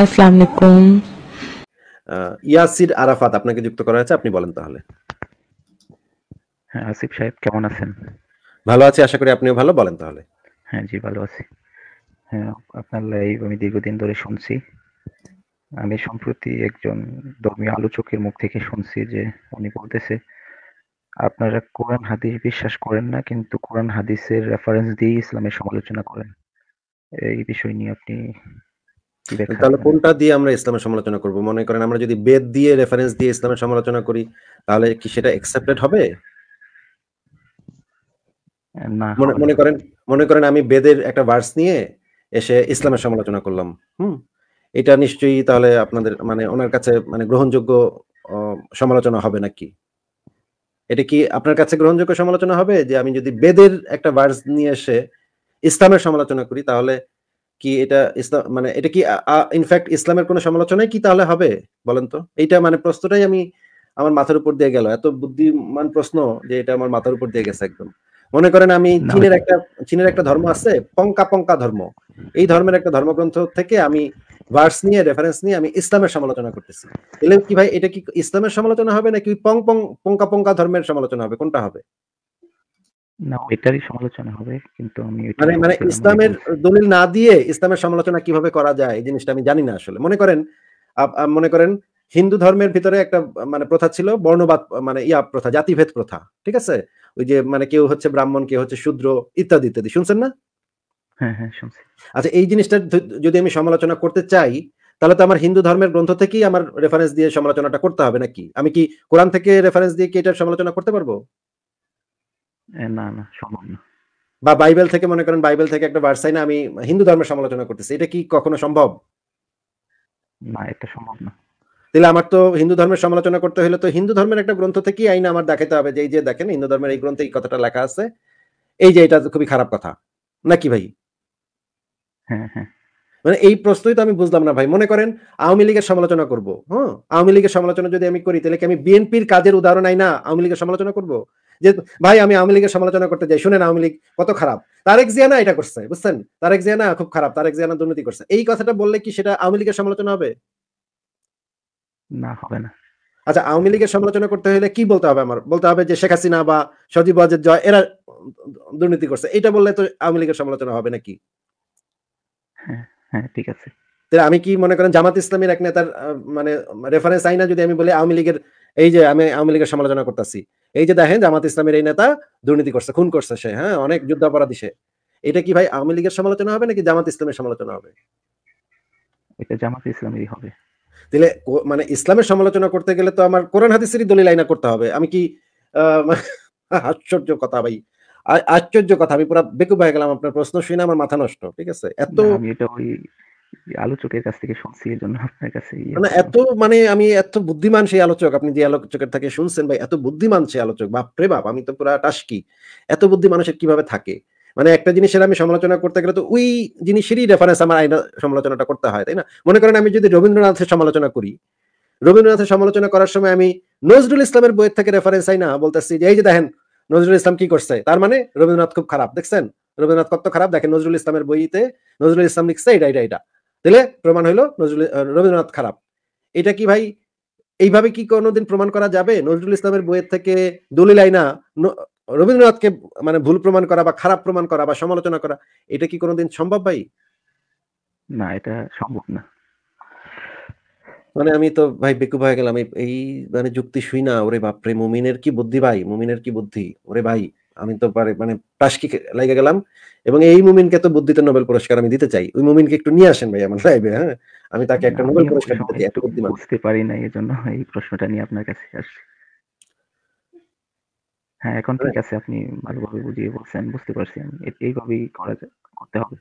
আসসালামু আলাইকুম ইয়াসির আরাফাত আপনাকে যুক্ত করা হয়েছে আপনি বলেন তাহলে হ্যাঁ আসিফ সাহেব কেমন আছেন ভালো আছি আশা করি আপনিও ভালো বলেন তাহলে হ্যাঁ জি ভালো আছি হ্যাঁ আপনার লাইভ আমি দীর্ঘদিন ধরে শুনছি আমি সম্প্রতি একজন ধর্মীয় আলোচকের মুখ থেকে শুনছি যে উনি বলতেছে আপনারা কোরআন হাদিস বিশ্বাস করেন না কিন্তু কোরআন হাদিসের রেফারেন্স দিয়ে ইসলামের সমালোচনা করেন এই বিষয় নিয়ে আপনি তাহলে কোনটা দিয়ে আমরা ইসলামের সমালোচনা করব মনে করেন আমরা যদি বেদ দিয়ে রেফারেন্স দিয়ে ইসলামের সমালোচনা করি তাহলে কি সেটা অ্যাকসেপ্টেড হবে মনে করেন মনে করেন আমি বেদের একটা ভার্স নিয়ে এসে ইসলামের সমালোচনা করলাম হুম এটা নিশ্চয়ই তাহলে আপনাদের মানে ওনার কাছে মানে গ্রহণযোগ্য সমালোচনা হবে নাকি এটা কি আপনার কাছে গ্রহণযোগ্য সমালোচনা হবে যে আমি যদি বেদের একটা ভার্স নিয়ে এসে ইসলামের সমালোচনা করি তাহলে কি এটা ইসলাম মানে এটা কি ইনফ্যাক্ট ইসলামের কোনো সমালোচনায় কি তাহলে হবে বলেন তো এইটা মানে প্রশ্নটাই আমি আমার মাথার উপর দিয়ে গেল এত বুদ্ধিমান প্রশ্ন যে এটা আমার মাথার উপর দিয়ে গেছে একদম মনে করেন আমি চীনের একটা চীনের একটা ধর্ম আছে পঙ্কা পঙ্কা ধর্ম এই ধর্মের একটা ধর্মগ্রন্থ থেকে আমি ভার্স নিয়ে রেফারেন্স নিয়ে আমি ইসলামের সমালোচনা করতেছি তাহলে কি ভাই এটা কি ইসলামের সমালোচনা হবে নাকি পং পং পঙ্কা পঙ্কা ধর্মের সমালোচনা হবে কোনটা হবে না এটারই সমালোচনা হবে কিন্তু আমি মানে মানে ইসলামের দলিল না দিয়ে ইসলামের সমালোচনা কিভাবে করা যায় এই জিনিসটা আমি জানি না আসলে মনে করেন মনে করেন হিন্দু ধর্মের ভিতরে একটা মানে প্রথা ছিল বর্ণবাদ মানে ইয়া প্রথা জাতিভেদ প্রথা ঠিক আছে ওই যে মানে কেউ হচ্ছে ব্রাহ্মণ কেউ হচ্ছে শূদ্র ইত্যাদি ইত্যাদি শুনছেন না হ্যাঁ হ্যাঁ আচ্ছা এই জিনিসটা যদি আমি সমালোচনা করতে চাই তাহলে তো আমার হিন্দু ধর্মের গ্রন্থ থেকেই আমার রেফারেন্স দিয়ে সমালোচনাটা করতে হবে নাকি আমি কি কোরআন থেকে রেফারেন্স দিয়ে কি এটার সমালোচনা করতে পারবো না না না বা বাইবেল থেকে মনে করেন বাইবেল থেকে একটা ভার্সাই না আমি হিন্দু ধর্মের সমালোচনা করতেছি এটা কি কখনো সম্ভব না এটা সম্ভব না তাহলে আমার তো হিন্দু ধর্মের সমালোচনা করতে হলে তো হিন্দু ধর্মের একটা গ্রন্থ থেকেই আইন আমার দেখাতে হবে যে এই যে দেখেন হিন্দু ধর্মের এই গ্রন্থে এই কথাটা লেখা আছে এই যে এটা খুবই খারাপ কথা নাকি ভাই হ্যাঁ হ্যাঁ মানে এই প্রশ্নই তো আমি বুঝলাম না ভাই মনে করেন আওয়ামী লীগের সমালোচনা করব হ্যাঁ আওয়ামী লীগের সমালোচনা যদি আমি করি তাহলে কি আমি বিএনপির কাজের উদাহরণ আই না আওয়ামী লীগের সমালোচনা করবো যে ভাই আমি আওয়ামী লীগের সমালোচনা করতে যাই শুনেন আওয়ামী লীগ কত খারাপ তারেক জিয়ানা এটা করছে বুঝছেন তারেক জিয়ানা খুব খারাপ তারেক জিয়ানা দুর্নীতি করছে এই কথাটা বললে কি সেটা আওয়ামী লীগের সমালোচনা হবে না হবে না আচ্ছা আওয়ামী লীগের সমালোচনা করতে হলে কি বলতে হবে আমার বলতে হবে যে শেখ হাসিনা বা সজীব ওয়াজের জয় এরা দুর্নীতি করছে এটা বললে তো আওয়ামী লীগের সমালোচনা হবে নাকি হ্যাঁ, হ্যাঁ ঠিক আছে তাহলে আমি কি মনে করেন জামাত ইসলামের এক নেতার মানে রেফারেন্স আইনা যদি আমি বলি আওয়ামী লীগের এই যে আমি আওয়ামী লীগের সমালোচনা করতেছি এই যে দেখেন জামাত ইসলামের এই নেতা দুর্নীতি করছে খুন করছে সে হ্যাঁ অনেক যুদ্ধ অপরাধী সে এটা কি ভাই আওয়ামী লীগের সমালোচনা হবে নাকি জামাত ইসলামের সমালোচনা হবে এটা জামাত ইসলামেরই হবে তাহলে মানে ইসলামের সমালোচনা করতে গেলে তো আমার কোরআন হাদিসেরই দলিল আইনা করতে হবে আমি কি মানে আশ্চর্য কথা ভাই আশ্চর্য কথা আমি পুরো বেকুব হয়ে গেলাম আপনার প্রশ্ন শুনে আমার মাথা নষ্ট ঠিক আছে এত আমি এটা ওই আলোচকের কাছ থেকে শুনছি জন্য আপনার কাছে মানে এত মানে আমি এত বুদ্ধিমান সেই আলোচক আপনি যে আলোচকের থেকে শুনছেন ভাই এত বুদ্ধিমান সেই আলোচক বাপ রে বাপ আমি তো পুরা এত বুদ্ধি মানুষের কিভাবে থাকে মানে একটা জিনিসের আমি সমালোচনা করতে গেলে তো ওই জিনিসেরই রেফারেন্স আমার আইনা সমালোচনাটা করতে হয় তাই না মনে করেন আমি যদি রবীন্দ্রনাথের সমালোচনা করি রবীন্দ্রনাথের সমালোচনা করার সময় আমি নজরুল ইসলামের বইয়ের থেকে রেফারেন্স আই না বলতেছি যে এই যে দেখেন নজরুল ইসলাম কি করছে তার মানে রবীন্দ্রনাথ খুব খারাপ দেখছেন রবীন্দ্রনাথ কত খারাপ দেখেন নজরুল ইসলামের বইতে নজরুল ইসলাম লিখছে এটা এটা এটা তাহলে প্রমাণ হইলো নজরুল রবীন্দ্রনাথ খারাপ এটা কি ভাই এইভাবে কি কোনোদিন প্রমাণ করা যাবে নজরুল ইসলামের বইয়ের থেকে দলিল আইনা রবীন্দ্রনাথকে মানে ভুল প্রমাণ করা বা খারাপ প্রমাণ করা বা সমালোচনা করা এটা কি কোনোদিন সম্ভব ভাই না এটা সম্ভব না মানে আমি তো ভাই বেকু হয়ে গেলাম এই মানে যুক্তি শুই না ওরে বাপরে মুমিনের কি বুদ্ধি ভাই মুমিনের কি বুদ্ধি ওরে ভাই আমি তো পারে মানে টাস্কি লাগে গেলাম এবং এই মুমিনকে তো বুদ্ধিতে নোবেল পুরস্কার আমি দিতে চাই ওই মুমিনকে একটু নিয়ে আসেন ভাই আমার লাইভে হ্যাঁ আমি তাকে একটা নোবেল পুরস্কার দিতে একটু বুদ্ধিমান বুঝতে পারি না এই জন্য এই প্রশ্নটা নিয়ে আপনার কাছে আসি হ্যাঁ এখন হ্যাঁ। ঠিক আছে আপনি ভালোভাবে বুঝিয়ে বলছেন বুঝতে পারছি আমি এইভাবেই করা করতে হবে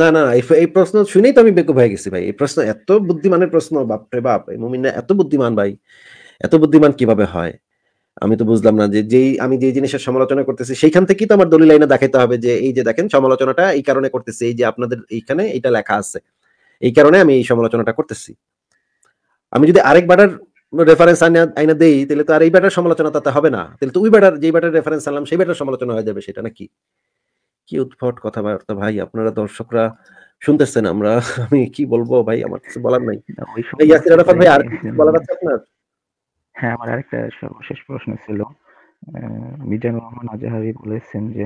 না না এই প্রশ্ন শুনেই তো আমি বেকুব হয়ে গেছি ভাই এই প্রশ্ন এত বুদ্ধিমানের প্রশ্ন বাপরে বাপ এই মুমিন এত বুদ্ধিমান ভাই এত বুদ্ধিমান কিভাবে হয় আমি তো বুঝলাম না যেই আমি যে জিনিসের সমালোচনা করতেছি সেইখান থেকেই তো আমার দলিল লাইনে দেখাইতে হবে যে এই যে দেখেন সমালোচনাটা এই কারণে করতেছি এই যে আপনাদের এইখানে এটা লেখা আছে এই কারণে আমি এই সমালোচনাটা করতেছি আমি যদি আরেক বাটার রেফারেন্স আইনা দেই তাহলে তো আর এই ব্যাটার সমালোচনা তাতে হবে না তাহলে তো ওই ব্যাটার যে ব্যাটার রেফারেন্স আনলাম সেই ব্যাটার সমালোচনা হয়ে যাবে সেটা নাকি কি উদ্ভট কথাবার্তা ভাই আপনারা দর্শকরা শুনতেছেন আমরা আমি কি বলবো ভাই আমার কিছু বলার নাই ভাই আর বলার আছে আপনার হ্যাঁ আমার আরেকটা সর্বশেষ প্রশ্ন ছিল মিজানুর রহমান আজাহারি বলেছেন যে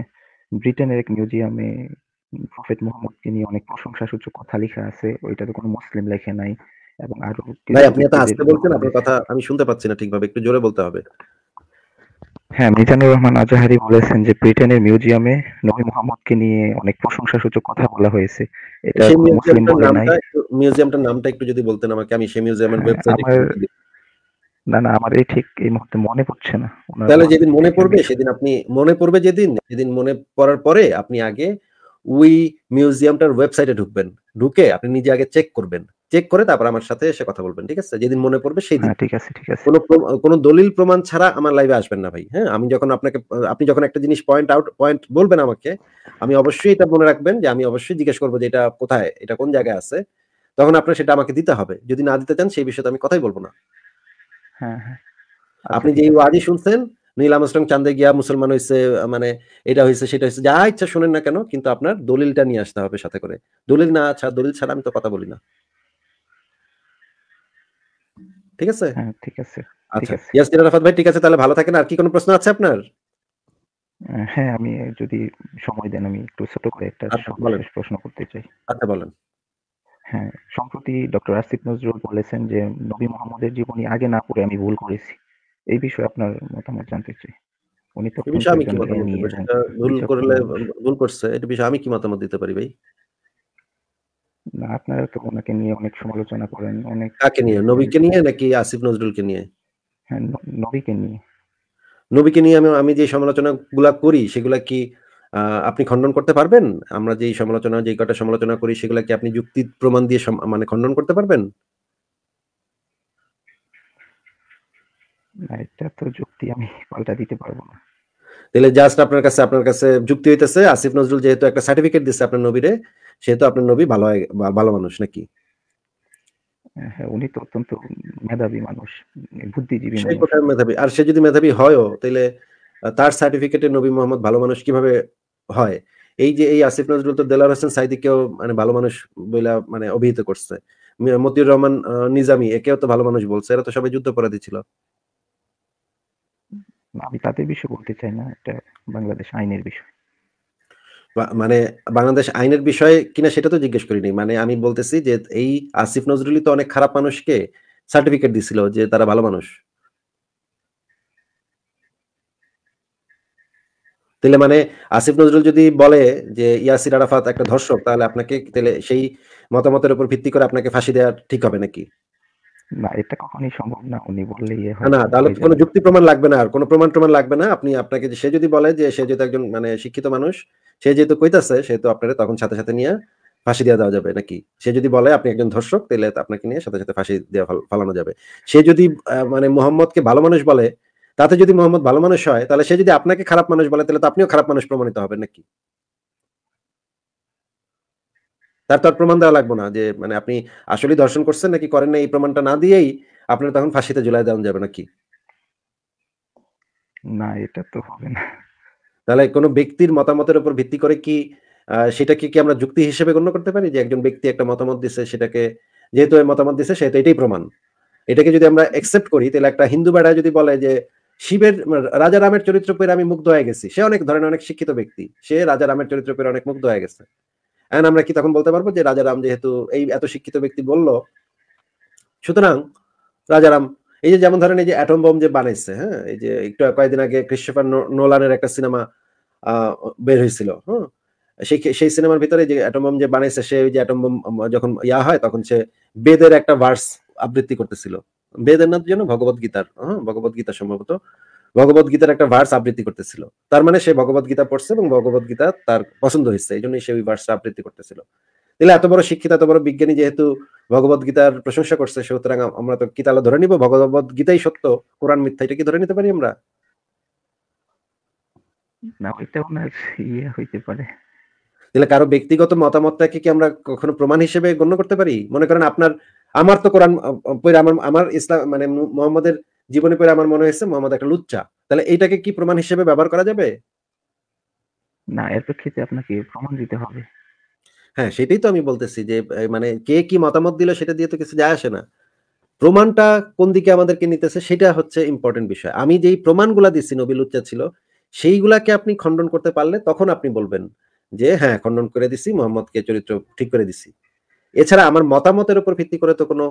ব্রিটেনের এক মিউজিয়ামে প্রফেট মোহাম্মদকে নিয়ে অনেক প্রশংসাসূচক কথা লেখা আছে ওইটাতে কোনো মুসলিম লেখে নাই এবং আরো ভাই আপনি এত আস্তে বলছেন আপনার কথা আমি শুনতে পাচ্ছি না ঠিকভাবে একটু জোরে বলতে হবে হ্যাঁ মিজানুর রহমান আজাহারি বলেছেন যে ব্রিটেনের মিউজিয়ামে নবী মোহাম্মদকে নিয়ে অনেক প্রশংসাসূচক কথা বলা হয়েছে এটা মুসলিম বলে নাই মিউজিয়ামটার নামটা একটু যদি বলতেন আমাকে আমি সেই মিউজিয়ামের ওয়েবসাইটে হ্যাঁ, না না আমার এই ঠিক এই মুহূর্তে মনে পড়ছে না তাহলে যেদিন মনে পড়বে সেদিন আপনি মনে পড়বে যেদিন যেদিন মনে পড়ার পরে আপনি আগে উই মিউজিয়ামটার ওয়েবসাইটে ঢুকবেন ঢুকে আপনি নিজে আগে চেক করবেন চেক করে তারপর আমার সাথে এসে কথা বলবেন ঠিক আছে যেদিন মনে পড়বে সেই দিন হ্যাঁ, ঠিক আছে ঠিক আছে কোনো কোনো দলিল প্রমাণ ছাড়া আমার লাইভে আসবেন না ভাই হ্যাঁ আমি যখন আপনাকে আপনি যখন একটা জিনিস পয়েন্ট আউট পয়েন্ট বলবেন আমাকে আমি অবশ্যই এটা মনে রাখবেন যে আমি অবশ্যই জিজ্ঞেস করবো যে এটা কোথায় এটা কোন জায়গায় আছে তখন আপনার সেটা আমাকে দিতে হবে যদি না দিতে চান সেই বিষয়ে আমি কথাই বলবো না হ্যাঁ, হ্যাঁ। আপনি যে ওয়াজি শুনছেন নীল আমস্ট্রং চান্দে গিয়া মুসলমান হয়েছে মানে এটা হয়েছে সেটা হয়েছে যা ইচ্ছা শুনেন না কেন কিন্তু আপনার দলিলটা নিয়ে আসতে হবে সাথে করে দলিল না আচ্ছা দলিল ছাড়া আমি তো কথা বলি না ঠিক আছে হ্যাঁ, ঠিক আছে আচ্ছা ইয়াস ভাই ঠিক আছে তাহলে ভালো থাকেন আর কি কোনো প্রশ্ন আছে আপনার হ্যাঁ আমি যদি সময় দেন আমি একটু ছোট করে একটা আচ্ছা, প্রশ্ন করতে চাই আচ্ছা বলেন হ্যাঁ সম্প্রতি ডক্টর আসিফ নজরুল বলেছেন যে নবী মোহাম্মদের জীবনী আগে না পড়ে আমি ভুল করেছি এই বিষয়ে আপনার মতামত জানতে চাই উনি তো আমি কি মতামত ভুল করলে ভুল করছে এটা আমি কি মতামত দিতে পারি ভাই না আপনারা তো ওনাকে নিয়ে অনেক সমালোচনা করেন অনেক কাকে নিয়ে নবীকে নিয়ে নাকি আসিফ নজরুলকে নিয়ে হ্যাঁ নবীকে নিয়ে নবীকে নিয়ে আমি আমি যে গুলা করি সেগুলা কি আপনি খণ্ডন করতে পারবেন আমরা যেই সমালোচনা যেই কটা সমালোচনা করি সেগুলোকে আপনি যুক্তি প্রমাণ দিয়ে মানে খণ্ডন করতে পারবেন এটা তো যুক্তি আমি পাল্টা দিতে পারবো না তাহলে জাস্ট আপনার কাছে আপনার কাছে যুক্তি হইতেছে আসিফ নজরুল যেহেতু একটা সার্টিফিকেট দিচ্ছে আপনার নবীরে সেহেতু আপনার নবী ভালো ভালো মানুষ নাকি হ্যাঁ, হ্যাঁ উনি তো অত্যন্ত মেধাবী মানুষ বুদ্ধিজীবী মেধাবী আর সে যদি মেধাবী হয়ও তাহলে তার সার্টিফিকেটে নবী মোহাম্মদ ভালো মানুষ কিভাবে হয় এই যে এই আসিফ নজরুল তো দেলার হোসেন সাইদিকেও মানে ভালো মানুষ বইলা মানে অভিহিত করছে মতিউর রহমান নিজামি একেও তো ভালো মানুষ বলছে এরা তো সবাই যুদ্ধাপরাধী ছিল আমি তাদের বিষয় বলতে চাই না এটা বাংলাদেশ আইনের বিষয় মানে বাংলাদেশ আইনের বিষয়ে কিনা সেটা তো জিজ্ঞেস করিনি মানে আমি বলতেছি যে এই আসিফ নজরুলই তো অনেক খারাপ মানুষকে সার্টিফিকেট দিছিল যে তারা ভালো মানুষ তাহলে মানে আসিফ নজরুল যদি বলে যে ইয়াসির আরাফাত একটা ধর্ষক তাহলে আপনাকে তাহলে সেই মতামতের উপর ভিত্তি করে আপনাকে ফাঁসি দেওয়া ঠিক হবে নাকি না এটা কখনোই সম্ভব না উনি বললেই না তাহলে কোনো যুক্তি প্রমাণ লাগবে না আর কোনো প্রমাণ প্রমাণ লাগবে না আপনি আপনাকে সে যদি বলে যে সে যেহেতু একজন মানে শিক্ষিত মানুষ সে যেহেতু কইতাছে সেহেতু আপনার তখন সাথে সাথে নিয়ে ফাঁসি দেওয়া দেওয়া যাবে নাকি সে যদি বলে আপনি একজন ধর্ষক তাহলে আপনাকে নিয়ে সাথে সাথে ফাঁসি দেওয়া ফালানো যাবে সে যদি মানে মোহাম্মদকে ভালো মানুষ বলে তাতে যদি মোহাম্মদ ভালো মানুষ হয় তাহলে সে যদি আপনাকে খারাপ মানুষ বলে তাহলে তো আপনিও খারাপ মানুষ প্রমাণিত হবেন নাকি তার তো প্রমাণ দেওয়া লাগবো না যে মানে আপনি আসলে দর্শন করছেন নাকি করেন না এই প্রমাণটা না দিয়েই আপনার তখন ফাঁসিতে জুলাই দেওয়া যাবে নাকি না এটা তো হবে না তাহলে কোনো ব্যক্তির মতামতের উপর ভিত্তি করে কি সেটাকে কি আমরা যুক্তি হিসেবে গণ্য করতে পারি যে একজন ব্যক্তি একটা মতামত দিছে সেটাকে যেহেতু মতামত দিছে সেহেতু এটাই প্রমাণ এটাকে যদি আমরা অ্যাকসেপ্ট করি তাহলে একটা হিন্দু বেড়া যদি বলে যে শিবের মানে রাজা রামের চরিত্র পেয়ে আমি মুগ্ধ হয়ে গেছি সে অনেক ধরনের অনেক শিক্ষিত ব্যক্তি সে রাজা রামের চরিত্র পেয়ে অনেক মুগ্ধ হয়ে গেছে এখন আমরা কি তখন বলতে পারবো যে রাজা রাম যেহেতু এই এত শিক্ষিত ব্যক্তি বলল সুতরাং রাজা রাম এই যে যেমন ধরেন এই যে অ্যাটম বোম যে বানাইছে হ্যাঁ এই যে একটু কয়েকদিন আগে ক্রিস্টোফার নোলানের একটা সিনেমা বের হয়েছিল হ্যাঁ সেই সেই সিনেমার ভিতরে যে অ্যাটম বোম যে বানাইছে সে ওই যে অ্যাটম বোম যখন ইয়া হয় তখন সে বেদের একটা ভার্স আবৃত্তি করতেছিল বেদেরনাথ যেন ভগবত গীতার হ্যাঁ ভগবত গীতা সম্ভবত ভগবত গীতার একটা ভার্স আবৃত্তি করতেছিল তার মানে সে ভগবত গীতা পড়ছে এবং ভগবত গীতা তার পছন্দ হয়েছে এই জন্যই সে ওই ভার্স আবৃত্তি করতেছিল তাহলে এত বড় শিক্ষিত এত বড় বিজ্ঞানী যেহেতু ভগবত গীতার প্রশংসা করছে সুতরাং আমরা তো গীতালা ধরে নিব ভগবত গীতাই সত্য কোরআন মিথ্যা এটা কি ধরে নিতে পারি আমরা না ওইটা ওনার ইয়ে হইতে পারে তাহলে কারো ব্যক্তিগত মতামতটাকে কি আমরা কখনো প্রমাণ হিসেবে গণ্য করতে পারি মনে করেন আপনার আমার তো কোরআন পরে আমার আমার ইসলাম মানে মোহাম্মদের জীবনে পরে আমার মনে হয়েছে মোহাম্মদ একটা লুচ্চা তাহলে এইটাকে কি প্রমাণ হিসেবে ব্যবহার করা যাবে না এর প্রেক্ষিতে আপনাকে প্রমাণ দিতে হবে হ্যাঁ সেটাই তো আমি বলতেছি যে মানে কে কি মতামত দিল সেটা দিয়ে তো কিছু যায় আসে না প্রমাণটা কোন দিকে আমাদেরকে নিতেছে সেটা হচ্ছে ইম্পর্টেন্ট বিষয় আমি যেই প্রমাণগুলা দিচ্ছি নবী লুচ্চা ছিল সেইগুলাকে আপনি খণ্ডন করতে পারলে তখন আপনি বলবেন যে হ্যাঁ খণ্ডন করে দিছি মোহাম্মদকে চরিত্র ঠিক করে দিছি এছাড়া আমার মতামতের উপর ভিত্তি করে তো কোনো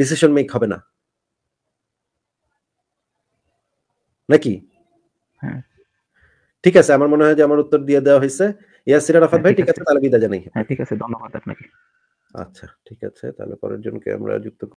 ডিসিশন মেক হবে না নাকি হ্যাঁ। ঠিক আছে আমার মনে হয় যে আমার উত্তর দিয়ে দেওয়া হয়েছে ইয়াসির আফাত ভাই হ্যাঁ, ঠিক আছে তাহলে বিদায় জানাই হ্যাঁ ঠিক আছে ধন্যবাদ আপনাকে আচ্ছা ঠিক আছে তাহলে পরের জনকে আমরা যুক্ত